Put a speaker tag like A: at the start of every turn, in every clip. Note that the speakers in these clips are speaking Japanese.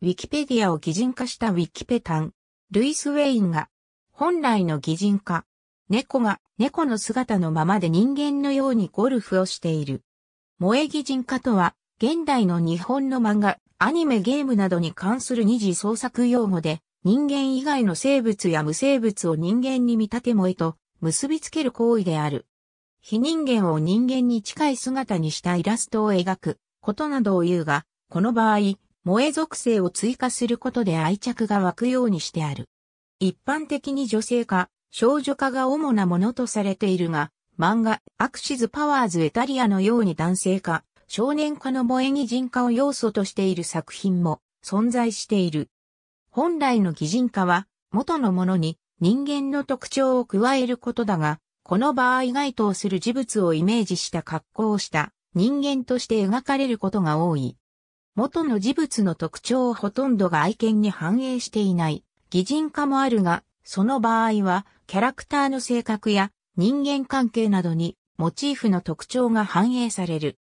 A: ウィキペディアを擬人化したウィキペタン。ルイス・ウェインが、本来の擬人化。猫が猫の姿のままで人間のようにゴルフをしている。萌え擬人化とは、現代の日本の漫画、アニメゲームなどに関する二次創作用語で、人間以外の生物や無生物を人間に見立て萌えと結びつける行為である。非人間を人間に近い姿にしたイラストを描くことなどを言うが、この場合、萌え属性を追加することで愛着が湧くようにしてある。一般的に女性化、少女化が主なものとされているが、漫画、アクシズ・パワーズ・エタリアのように男性化、少年化の萌え擬人化を要素としている作品も存在している。本来の擬人化は、元のものに人間の特徴を加えることだが、この場合該当する事物をイメージした格好をした人間として描かれることが多い。元の事物の特徴をほとんどが愛犬に反映していない、擬人化もあるが、その場合は、キャラクターの性格や人間関係などに、モチーフの特徴が反映される。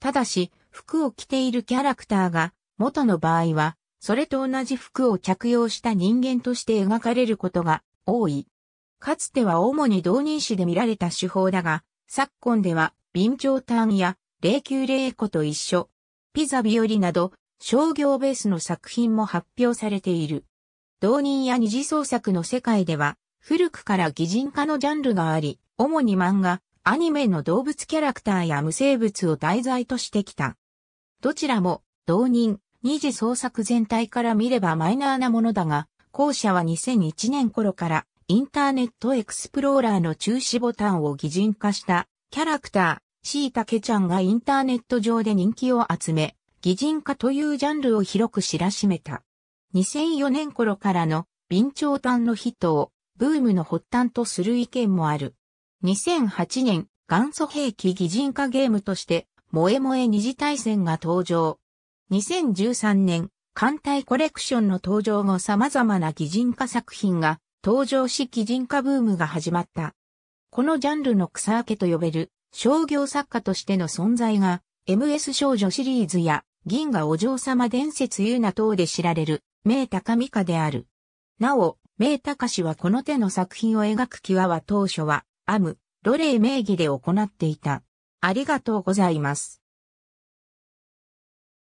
A: ただし、服を着ているキャラクターが、元の場合は、それと同じ服を着用した人間として描かれることが多い。かつては主に同人誌で見られた手法だが、昨今では、備長炭や霊級霊子と一緒、ピザ日和など、商業ベースの作品も発表されている。同人や二次創作の世界では、古くから擬人化のジャンルがあり、主に漫画、アニメの動物キャラクターや無生物を題材としてきた。どちらも、同人、二次創作全体から見ればマイナーなものだが、後者は2001年頃からインターネットエクスプローラーの中止ボタンを擬人化したキャラクター、椎茸ちゃんがインターネット上で人気を集め、擬人化というジャンルを広く知らしめた。2004年頃からの、備長炭のヒットを、ブームの発端とする意見もある。2008年、元祖兵器擬人化ゲームとして、萌え萌え二次大戦が登場。2013年、艦隊コレクションの登場後様々な擬人化作品が登場し擬人化ブームが始まった。このジャンルの草分けと呼べる商業作家としての存在が、MS 少女シリーズや、銀河お嬢様伝説ユーナ等で知られる、名高美香である。なお、名高氏はこの手の作品を描く際は当初は、アム、ロレイ名義で行っていた。ありがとうございます。